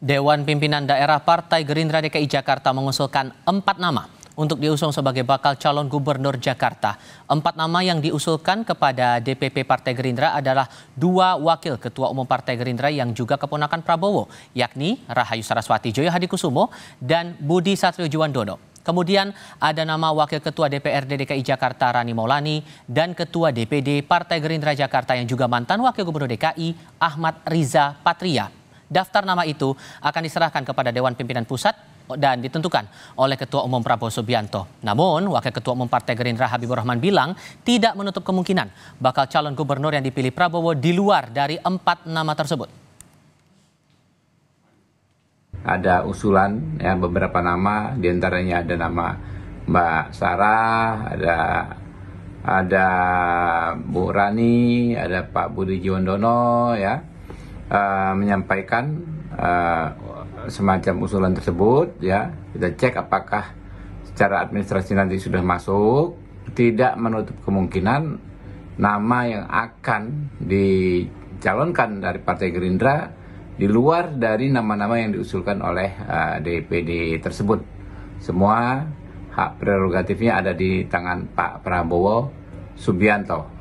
Dewan Pimpinan Daerah Partai Gerindra DKI Jakarta mengusulkan empat nama untuk diusung sebagai bakal calon gubernur Jakarta. Empat nama yang diusulkan kepada DPP Partai Gerindra adalah dua wakil ketua umum Partai Gerindra yang juga keponakan Prabowo, yakni Rahayu Saraswati Joyo Hadikusumo dan Budi Satrio Juwandono. Kemudian ada nama Wakil Ketua DPRD DKI Jakarta Rani Maulani dan Ketua DPD Partai Gerindra Jakarta yang juga mantan Wakil Gubernur DKI Ahmad Riza Patria. Daftar nama itu akan diserahkan kepada Dewan Pimpinan Pusat dan ditentukan oleh Ketua Umum Prabowo Subianto. Namun, Wakil Ketua Umum Partai Gerindra Habibur Rahman bilang tidak menutup kemungkinan bakal calon gubernur yang dipilih Prabowo di luar dari empat nama tersebut. Ada usulan ya, beberapa nama, diantaranya ada nama Mbak Sarah, ada ada Bu Rani, ada Pak Budi Jiwandono ya uh, menyampaikan uh, semacam usulan tersebut ya kita cek apakah secara administrasi nanti sudah masuk tidak menutup kemungkinan nama yang akan dicalonkan dari Partai Gerindra di luar dari nama-nama yang diusulkan oleh uh, eh, DPD tersebut semua hak prerogatifnya ada di tangan Pak Prabowo Subianto